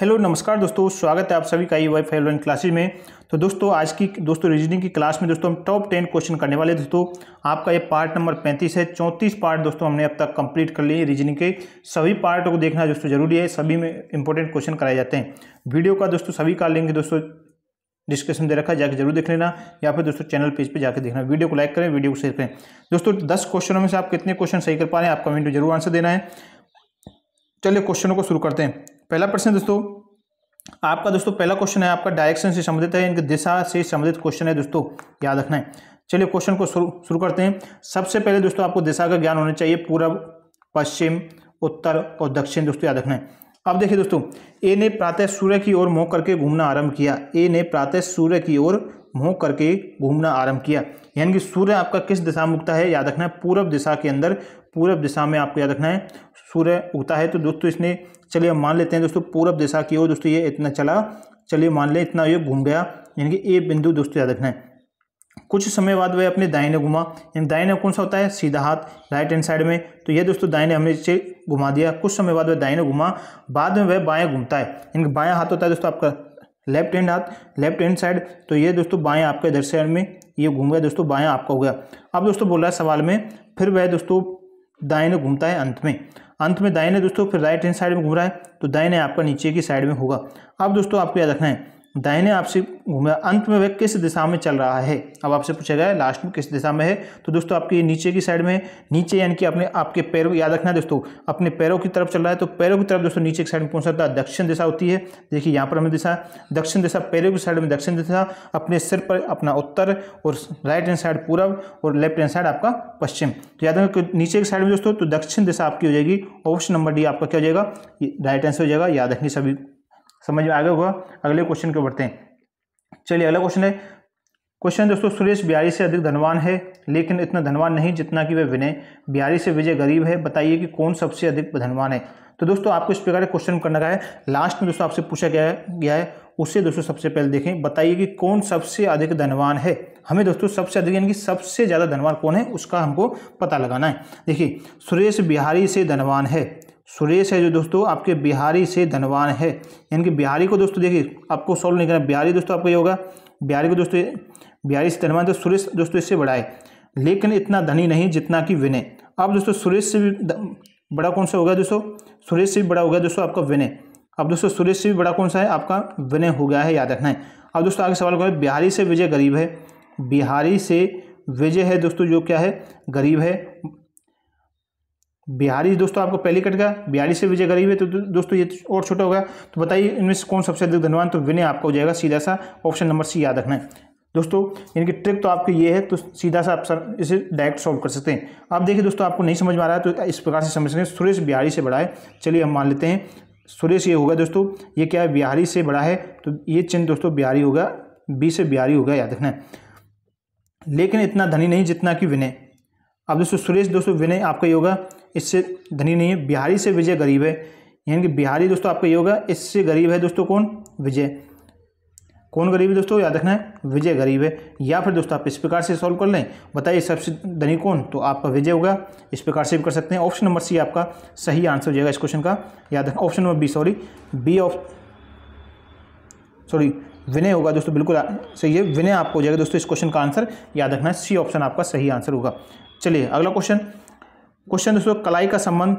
hello नमस्कार दोस्तों स्वागत है आप सभी का E Y five one classes में तो दोस्तों आज की दोस्तों रीजनिंग की क्लास में दोस्तों हम टॉप टेन क्वेश्चन करने वाले दोस्तों आपका ये पार्ट नंबर पैंतीस है चौंतीस पार्ट दोस्तों हमने अब तक कंप्लीट कर लिए रीजनिंग के सभी पार्ट को देखना दोस्तों जरूरी है सभी में इंपॉर्टेंट क्वेश्चन कराए जाते हैं वीडियो का दोस्तों सभी का लिंक दोस्तों डिस्क्रिप्शन दे रखा है जाकर जरूर देख लेना या फिर दोस्तों चैनल पेज पे जाकर देखना वीडियो को लाइक करें वीडियो को शेयर करें दोस्तों दस क्वेश्चनों में से आप कितने क्वेश्चन सही कर पा रहे हैं आप कमेंट में जरूर आंसर देना है चलिए क्वेश्चनों को शुरू करते हैं पहला प्रश्न दोस्तों आपका दोस्तों पहला क्वेश्चन है आपका डायरेक्शन से संबंधित है इनके दिशा से संबंधित क्वेश्चन है दोस्तों याद रखना है चलिए क्वेश्चन को शुरू शुरू करते हैं सबसे पहले दोस्तों आपको दिशा का ज्ञान होना चाहिए पूर्व पश्चिम उत्तर और दक्षिण दोस्तों याद रखना है अब देखिए दोस्तों ए ने प्रातः सूर्य की ओर मुँह करके घूमना आरंभ किया ए ने प्रातः सूर्य की ओर मुँह करके घूमना आरंभ किया यानी कि सूर्य आपका किस दिशा में उगता है याद रखना है पूर्व दिशा के अंदर पूर्व दिशा में आपको याद रखना है सूर्य उगता है तो दोस्तों इसने चलिए हम मान लेते हैं दोस्तों पूरब दिशा की ओर दोस्तों ये इतना चला चलिए मान लें इतना ये घूम गया यानी कि ए बिंदु दोस्तों याद रखना है कुछ समय बाद वह अपने दाहिने घुमा यानी दाहिने कौन सा होता है सीधा हाथ राइट हैंड साइड में तो यह दोस्तों दाहिने हमने से घुमा दिया कुछ समय बाद वह दाहिने घुमा बाद में वह बाएं घूमता है यानी बाया हाथ होता है दोस्तों आपका लेफ्ट हैंड हाथ लेफ्ट हैंड साइड तो ये दोस्तों बाएं आपके इधर साइड में ये घूम गया दोस्तों बाएँ आपका हो गया अब दोस्तों बोल रहा है सवाल में फिर वह दोस्तों दाएँ घूमता है अंत में अंत में दाइने दोस्तों फिर राइट हैंड साइड में घूम रहा है तो दाइने आपका नीचे की साइड में होगा अब दोस्तों आपको याद रखना है दाहिने आपसे घूमा अंत में वह किस दिशा में चल रहा है अब आपसे पूछा गया है लास्ट में किस दिशा में है तो दोस्तों आपके नीचे की साइड में है नीचे यानी कि अपने आपके पैरों याद रखना है दोस्तों अपने पैरों की तरफ चल रहा है तो पैरों की तरफ दोस्तों नीचे की साइड में पहुंच सकता है दक्षिण दिशा होती है देखिए यहाँ पर हमें दिशा दक्षिण दिशा पैरों की साइड में दक्षिण दिशा अपने सिर पर अपना उत्तर और राइट हैंड साइड पूर्व और लेफ्ट हैंड साइड आपका पश्चिम तो याद रखें नीचे की साइड में दोस्तों तो दक्षिण दिशा आपकी हो जाएगी ऑप्शन नंबर डी आपका क्या हो जाएगा राइट आंसर हो जाएगा याद रखेंगे सभी समझ में आगे हुआ अगले क्वेश्चन के बढ़ते हैं चलिए अगला क्वेश्चन है क्वेश्चन दोस्तों सुरेश बिहारी से अधिक धनवान है लेकिन इतना धनवान नहीं जितना कि वह विनय बिहारी से विजय गरीब है बताइए कि कौन सबसे अधिक धनवान है तो दोस्तों आपको इस प्रकार क्वेश्चन करना है लास्ट में दोस्तों आपसे पूछा गया गया है उससे दोस्तों सबसे पहले देखें बताइए कि कौन सबसे अधिक धनवान है हमें दोस्तों सबसे अधिक यानी कि सबसे ज़्यादा धनवान कौन है उसका हमको पता लगाना है देखिए सुरेश बिहारी से धनवान है सुरेश है जो दोस्तों आपके बिहारी से धनवान है यानी कि बिहारी को दोस्तों देखिए आपको सॉल्व नहीं करना बिहारी दोस्तों आपको ये होगा बिहारी को दोस्तों बिहारी से धनवान तो सुरेश दोस्तों इससे बड़ा है लेकिन इतना धनी नहीं जितना कि विनय अब दोस्तों सुरेश से भी बड़ा कौन सा होगा दोस्तों सुरेश से भी बड़ा हो गया दोस्तों आपका विनय अब दोस्तों सुरेश से भी बड़ा कौन सा है आपका विनय हो गया है याद रखना है अब दोस्तों आगे सवाल करें बिहारी से विजय गरीब है बिहारी से विजय है दोस्तों जो क्या है गरीब है बिहारी दोस्तों आपको पहले गया बिहारी से विजय गरीब है तो दोस्तों ये तो और छोटा होगा तो बताइए इनमें से कौन सबसे अधिक धनवान तो विनय आपका हो जाएगा सीधा सा ऑप्शन नंबर सी याद रखना है दोस्तों इनकी ट्रिक तो आपकी ये है तो सीधा सा आप सर इसे डायरेक्ट सॉल्व कर सकते हैं अब देखिए दोस्तों आपको नहीं समझ में आ रहा है तो इस प्रकार से समझ सकते हैं सुरेश बिहारी से बड़ा है चलिए हम मान लेते हैं सुरेश ये होगा दोस्तों ये क्या है बिहारी से बड़ा है तो ये चिन्ह दोस्तों बिहारी होगा बी से बिहारी होगा याद रखना है लेकिन इतना धनी नहीं जितना कि विनय अब दोस्तों सुरेश दोस्तों विनय आपका ही होगा इससे धनी नहीं है बिहारी से विजय गरीब है यानी कि बिहारी दोस्तों आपका ये होगा इससे गरीब है दोस्तों कौन विजय कौन गरीब है दोस्तों याद रखना है विजय गरीब है या फिर दोस्तों आप इस प्रकार से सॉल्व कर लें बताइए सबसे धनी कौन तो आपका विजय होगा इस प्रकार से भी कर सकते हैं ऑप्शन नंबर सी आपका सही आंसर हो जाएगा इस क्वेश्चन का याद रखना option number B sorry B of sorry Vinay होगा दोस्तों बिल्कुल सही है विनय आपको हो जाएगा दोस्तों इस क्वेश्चन का आंसर याद रखना है सी ऑप्शन आपका सही आंसर होगा चलिए अगला क्वेश्चन क्वेश्चन दोस्तों कलाई का संबंध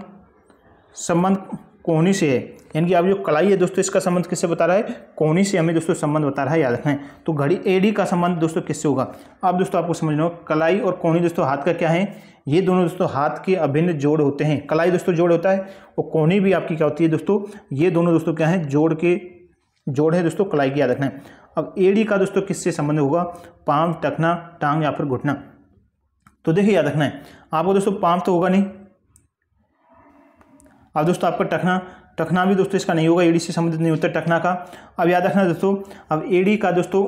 संबंध कोहनी से है यानी कि अब जो कलाई है दोस्तों इसका संबंध किससे बता रहा है कोहनी से हमें दोस्तों संबंध बता रहा है याद रखें तो घड़ी एडी का संबंध दोस्तों किससे होगा अब दोस्तों आपको समझ लो कलाई और कोहनी दोस्तों हाथ का क्या है ये दोनों दोस्तों हाथ के अभिन्न जोड़ होते हैं कलाई दोस्तों जोड़ होता है और कोहनी भी आपकी क्या होती है दोस्तों ये दोनों दोस्तों क्या है जोड़ के जोड़ है दोस्तों कलाई की याद रखना अब एडी का दोस्तों किससे संबंध होगा पाम टखना टांग या फिर घुटना तो देखिए याद रखना है आपको दोस्तों पाँव तो होगा नहीं अब दोस्तों आपका टखना टखना भी दोस्तों इसका नहीं होगा एडी से संबंधित नहीं होता टखना का अब याद रखना दोस्तों अब एडी का दोस्तों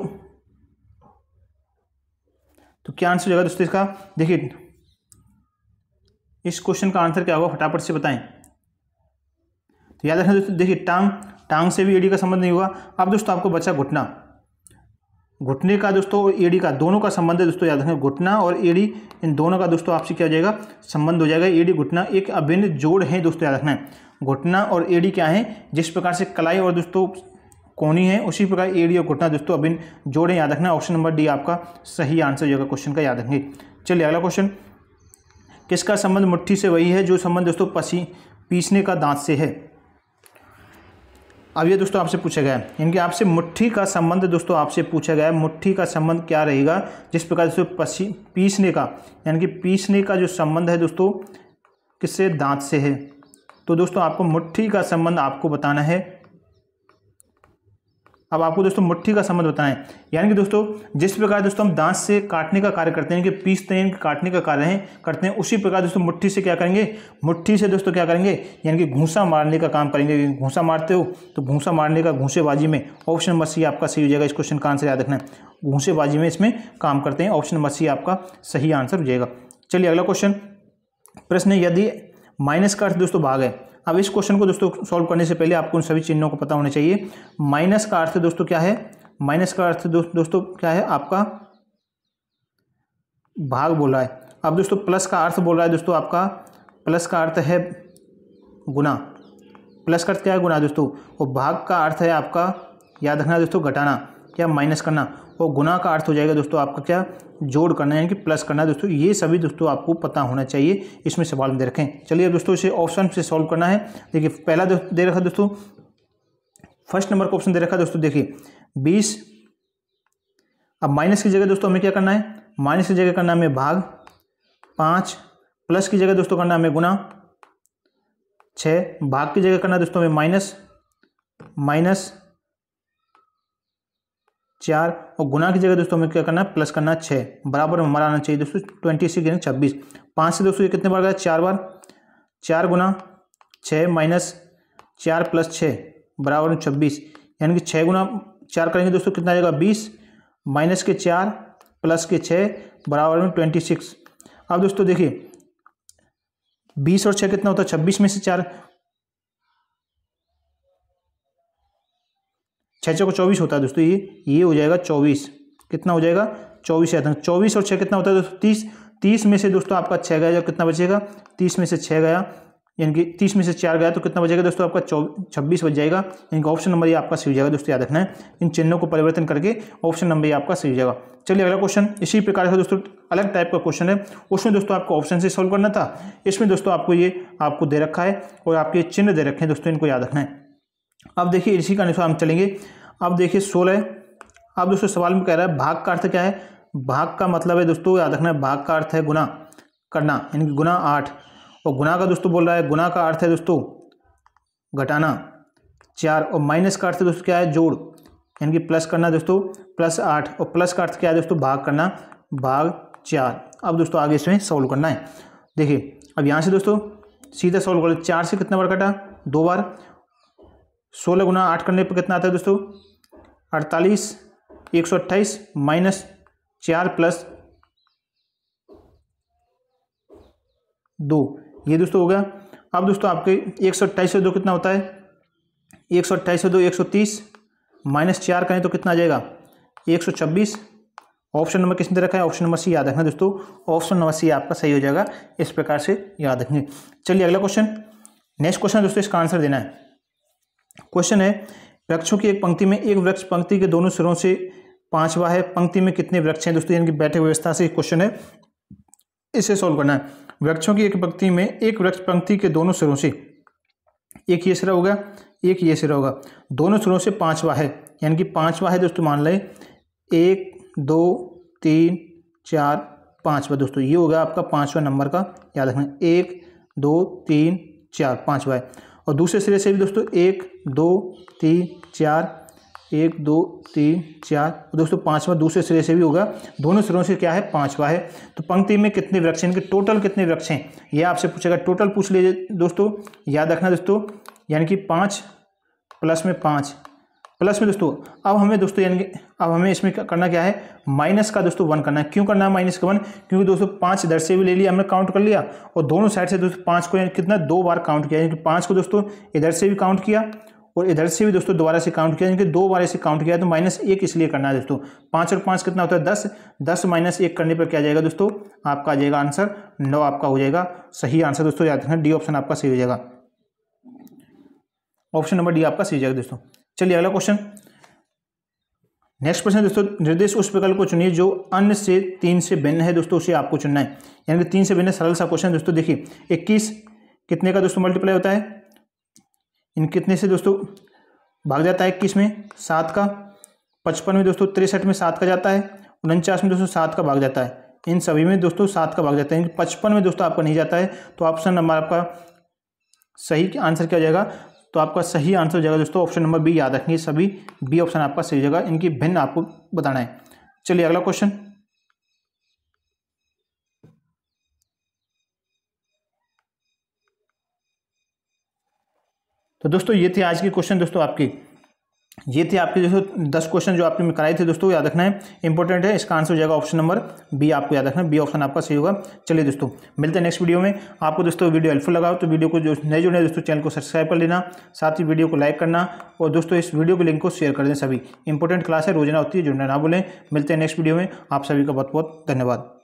तो क्या आंसर होगा दोस्तों इसका देखिए इस क्वेश्चन का आंसर क्या होगा फटाफट से बताएं तो याद रखना दोस्तों देखिए टांग टांग से भी एडी का संबंध नहीं होगा अब दोस्तों आपको बचा घुटना घुटने का दोस्तों और एडी का दोनों का संबंध है दोस्तों याद रखें घुटना और एडी इन दोनों का दोस्तों आपसे क्या हो जाएगा संबंध हो जाएगा एडी घुटना एक अभिन्न जोड़ है दोस्तों याद रखना घुटना और एडी क्या है जिस प्रकार से कलाई और दोस्तों कोनी है उसी प्रकार एडी और घुटना दोस्तों अभिन्न जोड़ है याद रखना ऑप्शन नंबर डी आपका सही आंसर हो जाएगा क्वेश्चन का याद रखेंगे चलिए अगला क्वेश्चन किसका संबंध मुठ्ठी से वही है जो संबंध दोस्तों पसी पीसने का दांत से है अब ये दोस्तों आपसे पूछा गया है इनके आपसे मुट्ठी का संबंध दोस्तों आपसे पूछा गया है मुट्ठी का संबंध क्या रहेगा जिस प्रकार दोस्तों पसी पीसने का यानी कि पीसने का जो संबंध है दोस्तों किससे दांत से है तो दोस्तों आपको मुट्ठी का संबंध आपको बताना है अब आपको दोस्तों मुट्ठी का संबंध बताएं यानी कि दोस्तों जिस प्रकार दोस्तों हम दांत से काटने का कार्य करते हैं कि पीसते हैं काटने का कार्य है करते हैं उसी प्रकार दोस्तों मुट्ठी से क्या करेंगे मुट्ठी से दोस्तों क्या करेंगे यानी कि घूसा मारने का काम करेंगे घूसा मारते हो तो घूसा मारने का घूसेबाजी में ऑप्शन नंबर सी आपका सही हो जाएगा इस क्वेश्चन का आंसर याद रखना है घूसेबाजी में इसमें काम करते हैं ऑप्शन नंबर सी आपका सही आंसर हो जाएगा चलिए अगला क्वेश्चन प्रश्न यदि माइनस का अर्थ दोस्तों भाग है अब इस क्वेश्चन को दोस्तों सॉल्व करने से पहले आपको उन सभी चिन्हों को पता होना चाहिए माइनस का अर्थ दोस्तों क्या है माइनस का अर्थ दोस्तों क्या है आपका भाग बोला है अब दोस्तों प्लस का अर्थ बोल रहा है दोस्तों आपका प्लस का अर्थ है गुना प्लस का अर्थ क्या है गुना दोस्तों और भाग का अर्थ है आपका याद रखना दोस्तों घटाना क्या माइनस करना और गुना का अर्थ हो जाएगा दोस्तों आपका क्या जोड़ करना यानी कि प्लस करना दोस्तों ये सभी दोस्तों आपको पता होना चाहिए इसमें सवाल दे रखें चलिए अब दोस्तों इसे ऑप्शन से सॉल्व करना है देखिए पहला दे रखा दोस्तों फर्स्ट नंबर का ऑप्शन दे रखा दोस्तों देखिए बीस अब माइनस की जगह दोस्तों हमें क्या करना है माइनस की जगह करना हमें भाग पाँच प्लस की जगह दोस्तों करना हमें गुना छः भाग की जगह करना दोस्तों हमें माइनस माइनस चार और गुना की जगह दोस्तों हमें क्या करना है प्लस करना है छः बराबर हमारा आना चाहिए दोस्तों ट्वेंटी सिक्स यानी छब्बीस पाँच से दोस्तों ये कितने बार गया चार बार चार गुना छः माइनस चार प्लस छः बराबर छब्बीस यानी कि छः गुना चार करेंगे दोस्तों कितना आएगा बीस माइनस के चार प्लस के छः बराबर में ट्वेंटी सिक्स अब दोस्तों देखिए बीस और छः कितना होता है छब्बीस में से चार छः छः को चौबीस होता है दोस्तों ये ये हो जाएगा चौबीस कितना हो जाएगा चौबीस आता है चौबीस और छः कितना होता है दोस्तों तीस तीस में से दोस्तों आपका छः गया कितना बचेगा तीस में से छः गया यानी कि तीस में से चार गया तो कितना बचेगा दोस्तों आपका छब्बीस बच जाएगा यानी कि ऑप्शन नंबर ये आपका सही हो जाएगा दोस्तों याद रखना है इन चिन्हों को परिवर्तन करके ऑप्शन नंबर ये आपका सही हो जाएगा चलिए अगला क्वेश्चन इसी प्रकार का दोस्तों अलग टाइप का क्वेश्चन है उसमें दोस्तों आपको ऑप्शन से सॉल्व करना था इसमें दोस्तों आपको ये आपको दे रखा है और आपके चिन्ह दे रखे हैं दोस्तों इनको याद रखना है अब देखिए इसी का अनुसार हम चलेंगे अब देखिए सोलह अब दोस्तों सवाल में कह रहा है भाग का अर्थ क्या है भाग का मतलब है दोस्तों याद रखना है भाग का अर्थ है गुना करना यानी कि गुना आठ और गुना का दोस्तों बोल रहा है गुना का अर्थ है दोस्तों घटाना चार और माइनस का अर्थ दोस्तों क्या है जोड़ यानी कि प्लस करना दोस्तों प्लस आठ और प्लस का अर्थ क्या है दोस्तों भाग करना भाग चार अब दोस्तों आगे इसमें सॉल्व करना है देखिए अब यहाँ से दोस्तों सीधा सॉल्व कर चार से कितना बार कटा दो बार सोलह गुना आठ करने पर कितना आता है दोस्तों अड़तालीस एक सौ अट्ठाईस माइनस चार प्लस दो ये दोस्तों हो गया अब दोस्तों आपके एक सौ अट्ठाईस से दो कितना होता है एक सौ अट्ठाईस से दो एक सौ तीस माइनस चार करें तो कितना आ जाएगा एक सौ छब्बीस ऑप्शन नंबर किसने रखा है ऑप्शन नंबर सी याद रखना दोस्तों ऑप्शन नंबर सी आपका सही हो जाएगा इस प्रकार से याद रखेंगे चलिए अगला क्वेश्चन नेक्स्ट क्वेश्चन दोस्तों इसका आंसर देना है क्वेश्चन है वृक्षों की एक पंक्ति में एक वृक्ष पंक्ति के दोनों सिरों से पांचवा है पंक्ति में कितने वृक्ष हैं दोस्तों इनकी बैठे व्यवस्था से क्वेश्चन है इसे सॉल्व करना है वृक्षों की एक पंक्ति में एक वृक्ष पंक्ति के दोनों सिरों से एक ये सिरा होगा एक ये सिरा होगा दोनों सिरों से पांचवा है यानी कि पांचवा है दोस्तों मान लें एक दो तीन चार पांचवा दोस्तों ये होगा आपका पांचवा नंबर का याद रखना एक दो तीन चार पांचवा है और दूसरे सिरे से भी दोस्तों एक दो तीन चार एक दो तीन चार और दोस्तों पांचवा दूसरे सिरे से भी होगा दोनों सिरों से क्या है पांचवा है तो पंक्ति में कितने वृक्ष हैं इनके टोटल कितने वृक्ष हैं यह आपसे पूछेगा टोटल पूछ लीजिए दोस्तों याद रखना दोस्तों यानी कि पाँच प्लस में पाँच प्लस में दोस्तों अब हमें दोस्तों यानी कि अब हमें इसमें करना क्या है माइनस का दोस्तों वन करना है क्यों करना है माइनस का वन क्योंकि दोस्तों पाँच इधर से भी ले लिया हमने काउंट कर लिया और दोनों साइड से दोस्तों पाँच को यानी कितना दो बार काउंट किया यानी कि पाँच को दोस्तों इधर से भी काउंट किया और इधर से भी दोस्तों दोबारा से काउंट किया यानी कि दो बार इसे काउंट किया तो माइनस एक इसलिए करना है दोस्तों पाँच और पाँच कितना होता है दस दस माइनस एक करने पर क्या जाएगा दोस्तों आपका आ जाएगा आंसर नौ आपका हो जाएगा सही आंसर दोस्तों याद रखना डी ऑप्शन आपका सही हो जाएगा ऑप्शन नंबर डी आपका सही हो जाएगा दोस्तों चलिए अगला क्वेश्चन नेक्स्ट प्रश्न दोस्तों निर्देश उस विकल्प को चुनिए जो अन्य से तीन से भिन्न है दोस्तों उसे आपको चुनना है यानी कि तीन से भिन्न सरल सा क्वेश्चन दोस्तों देखिए इक्कीस कितने का दोस्तों मल्टीप्लाई होता है इन कितने से दोस्तों भाग जाता है इक्कीस में सात का पचपन में दोस्तों तिरसठ में सात का जाता है उनचास में दोस्तों सात का भाग जाता है इन सभी में दोस्तों सात का भाग जाता है पचपन में दोस्तों आपका नहीं जाता है तो ऑप्शन नंबर आपका सही आंसर क्या हो जाएगा तो आपका सही आंसर हो जाएगा दोस्तों ऑप्शन नंबर बी याद रखेंगे सभी बी ऑप्शन आपका सही हो जाएगा इनकी भिन्न आपको बताना है चलिए अगला क्वेश्चन तो दोस्तों ये थे आज के क्वेश्चन दोस्तों आपकी ये थे आपके दोस्तों दस क्वेश्चन जो आपने कराए थे दोस्तों याद रखना है इंपॉर्टेंट है इसका आंसर हो जाएगा ऑप्शन नंबर बी आपको याद रखना है बी ऑप्शन आपका सही होगा चलिए दोस्तों मिलते हैं नेक्स्ट वीडियो में आपको दोस्तों वीडियो हेल्पफुल लगा हो तो वीडियो को जो नए जुड़े दोस्तों चैनल को सब्सक्राइब कर लेना साथ ही वीडियो को लाइक करना और दोस्तों इस वीडियो के लिंक को शेयर कर दें सभी इंपॉर्टेंट क्लास है रोजाना होती है जुड़ना ना बोलें मिलते हैं नेक्स्ट वीडियो में आप सभी का बहुत बहुत धन्यवाद